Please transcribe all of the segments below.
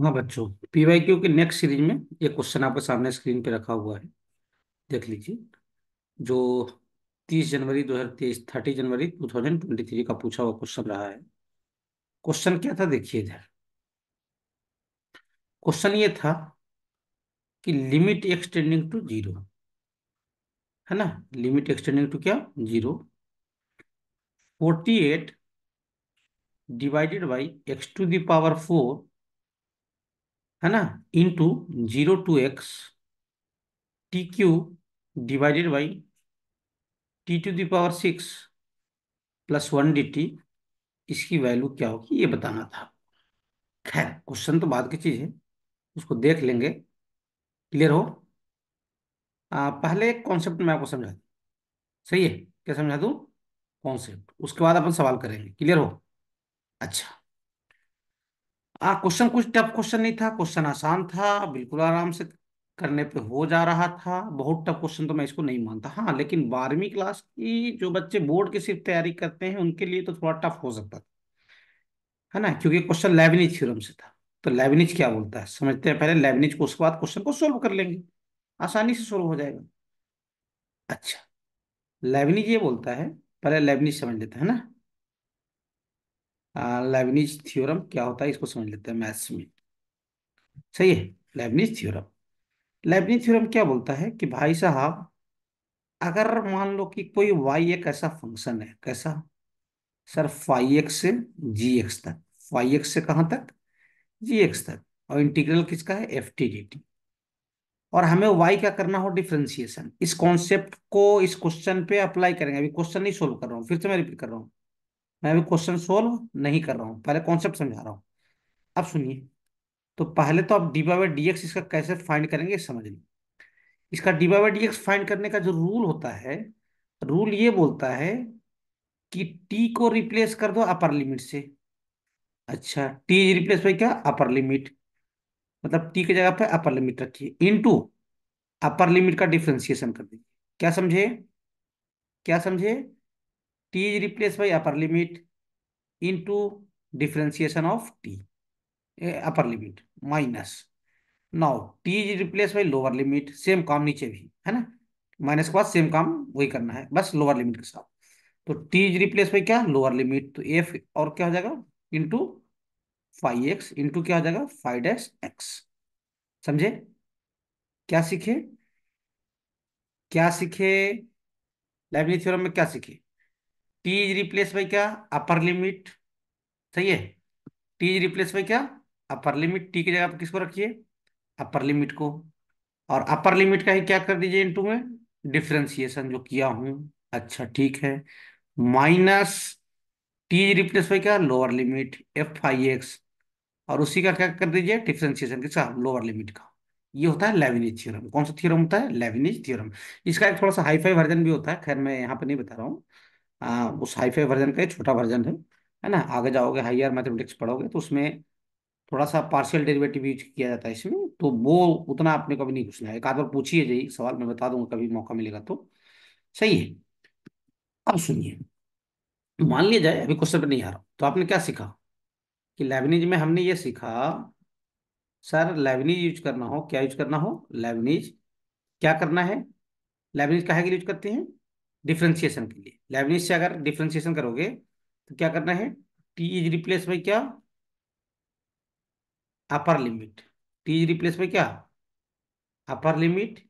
हाँ बच्चों पीवाईक्यू के नेक्स्ट सीरीज में ये क्वेश्चन आपके सामने स्क्रीन पे रखा हुआ है देख लीजिए जो 30 जनवरी 2023 30 जनवरी 2023 का पूछा हुआ क्वेश्चन रहा है क्वेश्चन क्या था देखिए इधर क्वेश्चन ये था कि लिमिट एक्सटेंडिंग टू जीरो है ना लिमिट एक्सटेंडिंग टू क्या zero forty eight divided by X to the power four है ना into zero to X T Q divided by T to the power six plus one D T इसकी वैल्यू क्या होगी ये बताना था खैर क्वेश्चन तो बाद की चीज़ है उसको देख लेंगे क्लियर हो आ, पहले एक कॉन्सेप्ट मैं आपको समझा दूँ सही है क्या समझा दूँ कॉन्सेप्ट उसके बाद अपन सवाल करेंगे क्लियर हो अच्छा हाँ क्वेश्चन कुछ टफ क्वेश्चन नहीं था क्वेश्चन आसान था बिल्कुल आराम से करने पे हो जा रहा था बहुत टफ क्वेश्चन तो मैं इसको नहीं मानता हाँ लेकिन बारहवीं क्लास की जो बच्चे बोर्ड की सिर्फ तैयारी करते हैं उनके लिए तो थोड़ा टफ हो सकता था है ना क्योंकि क्वेश्चन लेबनिज थ्योरम से था तो लेबनिज क्या बोलता है समझते हैं पहले लेबनिज को उसके बाद क्वेश्चन को सोल्व कर लेंगे आसानी से सोल्व हो जाएगा अच्छा लेबनिज ये बोलता है पहले लेबनिज समझ लेते हैं ना लेबनीज थ्योरम क्या होता है इसको समझ लेते हैं मैथ्स में सही है लेबनीज थ्योरम लेबनीज थ्योरम क्या बोलता है कि भाई साहब अगर मान लो कि कोई वाई एक ऐसा फंक्शन है कैसा सर फाइव एक्स से जी एक्स तक फाइव एक्स से कहाँ तक जी एक्स तक और इंटीग्रल किसका है एफ टी डी टी और हमें वाई क्या करना हो डिफ्रेंसिएशन इस कॉन्सेप्ट को इस क्वेश्चन पे अप्लाई करेंगे अभी क्वेश्चन नहीं सोल्व कर रहा हूँ फिर से मैं रिपीट कर रहा हूँ मैं अभी क्वेश्चन सोल्व नहीं कर रहा हूँ पहले कॉन्सेप्ट समझा रहा हूँ अब सुनिए तो पहले तो आप डी बाई डी एक्स इसका कैसे फाइंड करेंगे समझ लें इसका D by D X find करने का जो रूल होता है रूल ये बोलता है कि टी को रिप्लेस कर दो अपर लिमिट से अच्छा टी रिप्लेस बाई क्या अपर लिमिट मतलब टी की जगह पर अपर लिमिट रखिए इनटू अपर लिमिट का डिफ्रेंसिएशन कर दीजिए क्या समझे क्या समझे t is replaced by upper limit into differentiation of t upper limit minus now t is replaced by lower limit same काम नीचे भी है ना माइनस के बाद सेम काम वही करना है बस लोअर लिमिट के साथ तो t इज रिप्लेस बाई क्या लोअर लिमिट तो f और क्या हो जाएगा इंटू फाइव एक्स इंटू क्या हो जाएगा फाइव डैश एक्स समझे क्या सीखे क्या सीखे लाइब्रेरी थ्योरम में क्या सीखे टी इज रिप्लेस बाई क्या अपर लिमिट सही है टी इज रिप्लेस बाई क्या अपर लिमिट टी की जगह आप किसको रखिए अपर लिमिट को और अपर लिमिट का ही क्या कर दीजिए इनटू में डिफ्रेंसिएशन जो किया हूं अच्छा ठीक है माइनस टी रिप्लेस बाई क्या lower limit F I X और उसी का क्या कर दीजिए डिफ्रेंसिएशन किसका लोअर लिमिट का ये होता है लेविनिज थ्योरम कौन सा थ्योरम होता है लेविनिज थ्योरम इसका एक थोड़ा सा हाई फाई वर्जन भी होता है खैर मैं यहाँ पर नहीं बता रहा हूँ आ, हाँ, उस फाई वर्जन का छोटा वर्जन है है ना आगे जाओगे हाइयर मैथमेटिक्स पढ़ोगे तो उसमें थोड़ा सा पार्शियल डेरिवेटिव यूज किया जाता है इसमें तो वो उतना आपने कभी नहीं पूछना है एक आध बार पूछिए जी सवाल मैं बता दूंगा कभी मौका मिलेगा तो सही है अब सुनिए मान लिया जाए अभी क्वेश्चन पर नहीं आ रहा तो आपने क्या सीखा कि लेबनीज में हमने ये सीखा सर लेबनीज यूज करना हो क्या यूज करना हो लेबनीज क्या करना है लेबनीज कहा यूज करते हैं डिफ्रेंसिएशन के लिए लेबनीज से अगर डिफ्रेंसिएशन करोगे तो क्या करना है टी इज रिप्लेस बाई क्या upper limit T is replace by क्या अपर लिमिट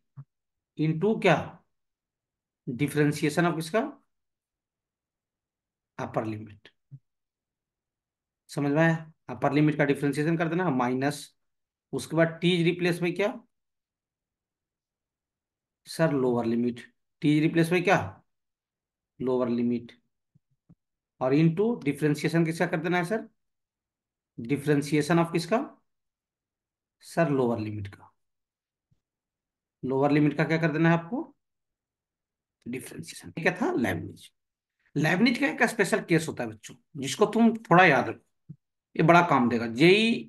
टू क्या डिफ्रेंसिएशन ऑफ किसका अपर लिमिट समझ में आया अपर लिमिट का डिफ्रेंसिएशन कर देना माइनस उसके बाद टी इज रिप्लेस बाई क्या sir lower limit T is replace by क्या लोअर लिमिट और इनटू डिफ्रेंसिएशन किसका कर देना है सर डिफ्रेंसिएशन ऑफ किसका सर लोअर लिमिट का लोअर लिमिट का क्या कर देना है आपको डिफ्रेंसिएशन क्या था लैबनिज लैबनिज का एक स्पेशल केस होता है बच्चों जिसको तुम थोड़ा याद रखो ये बड़ा काम देगा जेई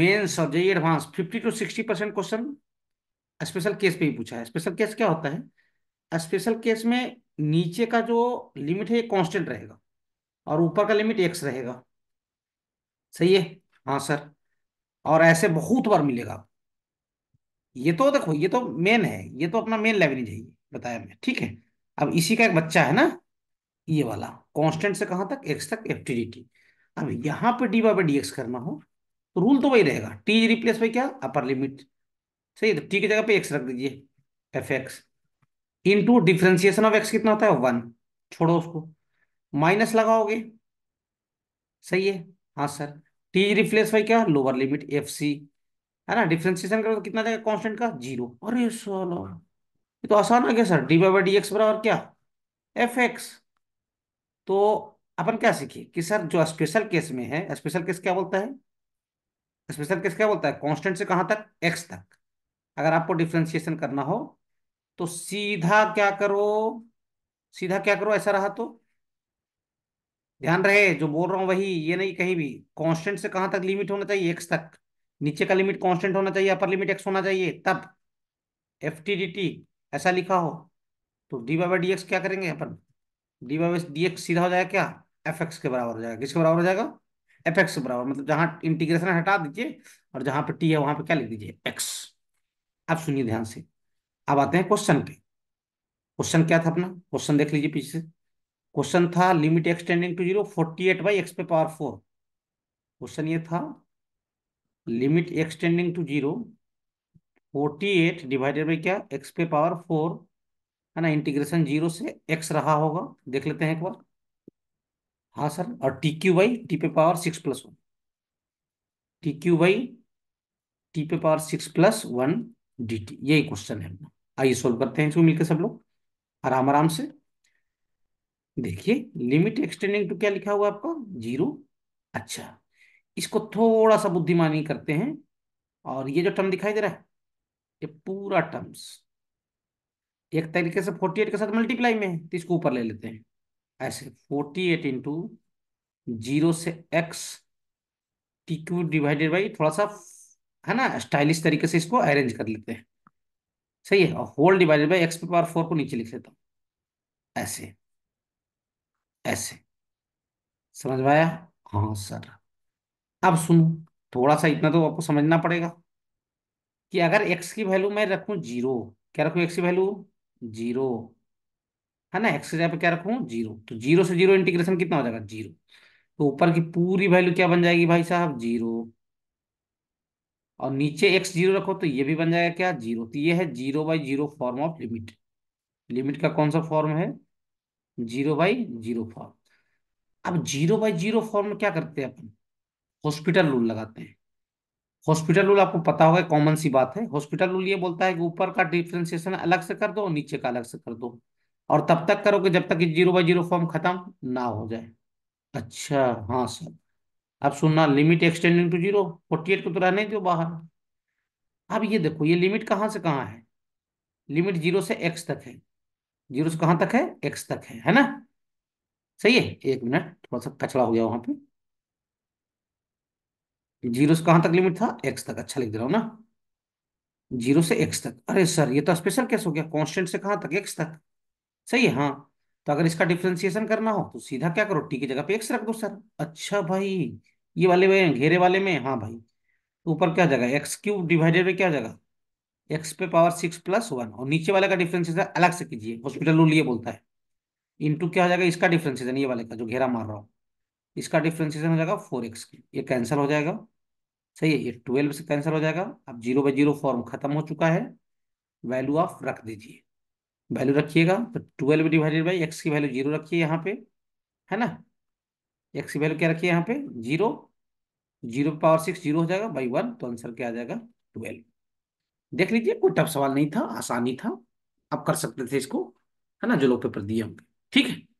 मेन्स e और JEE advance fifty two sixty percent question special case पे ही पूछा है स्पेशल केस क्या होता है स्पेशल केस में नीचे का जो लिमिट है ये कांस्टेंट रहेगा और ऊपर का लिमिट एक्स रहेगा सही है हाँ सर और ऐसे बहुत बार मिलेगा ये तो देखो ये तो मेन है ये तो अपना मेन लेवल है बताया मैं ठीक है अब इसी का एक बच्चा है ना ये वाला कांस्टेंट से कहाँ तक एक्स तक एफ अब यहाँ पे डी बाई डी करना हो तो रूल तो वही रहेगा टी रिप्लेस बाई क्या अपर लिमिट सही तो टी की जगह पे एक्स रख दीजिए F X into differentiation of X कितना होता है वन छोड़ो उसको माइनस लगाओगे सही है हाँ सर टी रिप्लेस वाई क्या लोअर लिमिट एफ सी है ना डिफ्रेंसिएशन करो तो मतलब कितना जाएगा कांस्टेंट का जीरो अरे सोलो ये तो आसान है क्या sir D by D X बराबर क्या एफ एक्स तो अपन क्या सीखे कि सर जो स्पेशल केस में है स्पेशल केस क्या बोलता है स्पेशल केस क्या बोलता है कांस्टेंट से कहाँ तक एक्स तक अगर आपको डिफ्रेंसिएशन करना हो तो सीधा क्या करो सीधा क्या करो ऐसा रहा तो ध्यान रहे जो बोल रहा हूं वही ये नहीं कहीं भी कांस्टेंट से कहां तक लिमिट होना चाहिए एक्स तक नीचे का लिमिट कांस्टेंट होना चाहिए अपर लिमिट एक्स होना चाहिए तब एफ टी डी टी ऐसा लिखा हो तो डी बाई डी एक्स क्या करेंगे अपन डी बाई डी एक्स सीधा हो जाएगा क्या एफ एक्स के बराबर हो जाएगा किसके बराबर हो जाएगा एफ एक्स के बराबर मतलब जहां इंटीग्रेशन हटा दीजिए और जहां पर टी है वहां पर क्या लिख दीजिए एक्स आप सुनिए ध्यान से अब आते हैं क्वेश्चन पे क्वेश्चन क्या था अपना क्वेश्चन देख लीजिए पीछे क्वेश्चन था limit extending to zero forty eight by X पे पावर फोर क्वेश्चन ये था limit extending to zero forty eight divided by क्या एक्स पे पावर फोर है ना इंटीग्रेशन जीरो से एक्स रहा होगा देख लेते हैं एक बार हाँ सर और टी क्यू बाई टी पे power six plus one T Q by T पे power six plus one dt यही क्वेश्चन है आइए सोल्व करते हैं इसको मिलकर सब लोग आराम आराम से देखिए लिमिट एक्सटेंडिंग टू क्या लिखा हुआ आपका जीरो अच्छा इसको थोड़ा सा बुद्धिमानी करते हैं और ये जो टर्म दिखाई दे रहा है ये पूरा टर्म्स एक तरीके से फोर्टी एट के साथ मल्टीप्लाई में है तो इसको ऊपर ले लेते हैं ऐसे फोर्टी एट इंटू जीरो से X T Q divided by थोड़ा सा है ना स्टाइलिश तरीके से इसको अरेंज कर लेते हैं सही है whole divided by X power four को नीचे लिख लेता हूँ ऐसे ऐसे समझ में आया हाँ सर अब सुनो थोड़ा सा इतना तो आपको समझना पड़ेगा कि अगर एक्स की वैल्यू मैं रखू जीरो क्या रखू एक्स की वैल्यू जीरो है ना एक्स जगह पे क्या रखू जीरो तो जीरो से जीरो इंटीग्रेशन कितना हो जाएगा जीरो तो ऊपर की पूरी वैल्यू क्या बन जाएगी भाई साहब जीरो और नीचे एक्स जीरो रखो तो ये भी बन जाएगा क्या जीरो तो ये है zero by zero form of limit limit का कौन सा फॉर्म है जीरो बाई जीरो फॉर्म अब जीरो बाई जीरो फॉर्म में क्या करते हैं अपन हॉस्पिटल रूल लगाते हैं हॉस्पिटल रूल आपको पता होगा कॉमन सी बात है हॉस्पिटल रूल ये बोलता है कि ऊपर का डिफ्रेंसिएशन अलग से कर दो और नीचे का अलग से कर दो और तब तक करोगे जब तक जीरो बाई जीरो फॉर्म खत्म ना हो जाए अच्छा हाँ सर अब सुनना limit extending to zero forty eight को तो रहने दो बाहर अब ये देखो ये लिमिट कहाँ से कहाँ है लिमिट जीरो से एक्स तक है जीरो से कहाँ तक है एक्स तक है है ना सही है एक मिनट थोड़ा सा कचड़ा हो गया वहां पे जीरो से कहाँ तक लिमिट था एक्स तक अच्छा लिख दे रहा हूँ ना जीरो से एक्स तक अरे सर ये तो स्पेशल केस हो गया कॉन्स्टेंट से कहाँ तक एक्स तक सही है हाँ तो अगर इसका डिफ्रेंसिएशन करना हो तो सीधा क्या करो टी की जगह पे एक्स रख दो सर अच्छा भाई ये वाले में घेरे वाले में हाँ भाई तो ऊपर क्या जगह एक्स क्यूब डिवाइडेड बाई क्या जगह एक्स पे पावर सिक्स प्लस वन और नीचे वाले का डिफ्रेंसिएशन अलग से कीजिए हॉस्पिटल रूल ये बोलता है टू क्या हो जाएगा इसका डिफ्रेंसिएशन ये वाले का जो घेरा मार रहा हूँ इसका डिफ्रेंसिएशन हो जाएगा फोर एक्स ये कैंसिल हो जाएगा सही है ये ट्वेल्व से कैंसिल हो जाएगा अब जीरो बाई जीरो फॉर्म खत्म हो चुका है वैल्यू आप रख दीजिए वैल्यू रखिएगा तो ट्वेल्व डिवाइडेड बाई एक्स की वैल्यू जीरो रखिए यहाँ पे है ना एक्स की वैल्यू क्या रखिए यहाँ पे zero zero power six zero हो जाएगा बाई वन तो आंसर क्या आ जाएगा ट्वेल्व देख लीजिए कोई टफ सवाल नहीं था आसानी था आप कर सकते थे इसको है ना जो लोग पेपर दिए होंगे ठीक है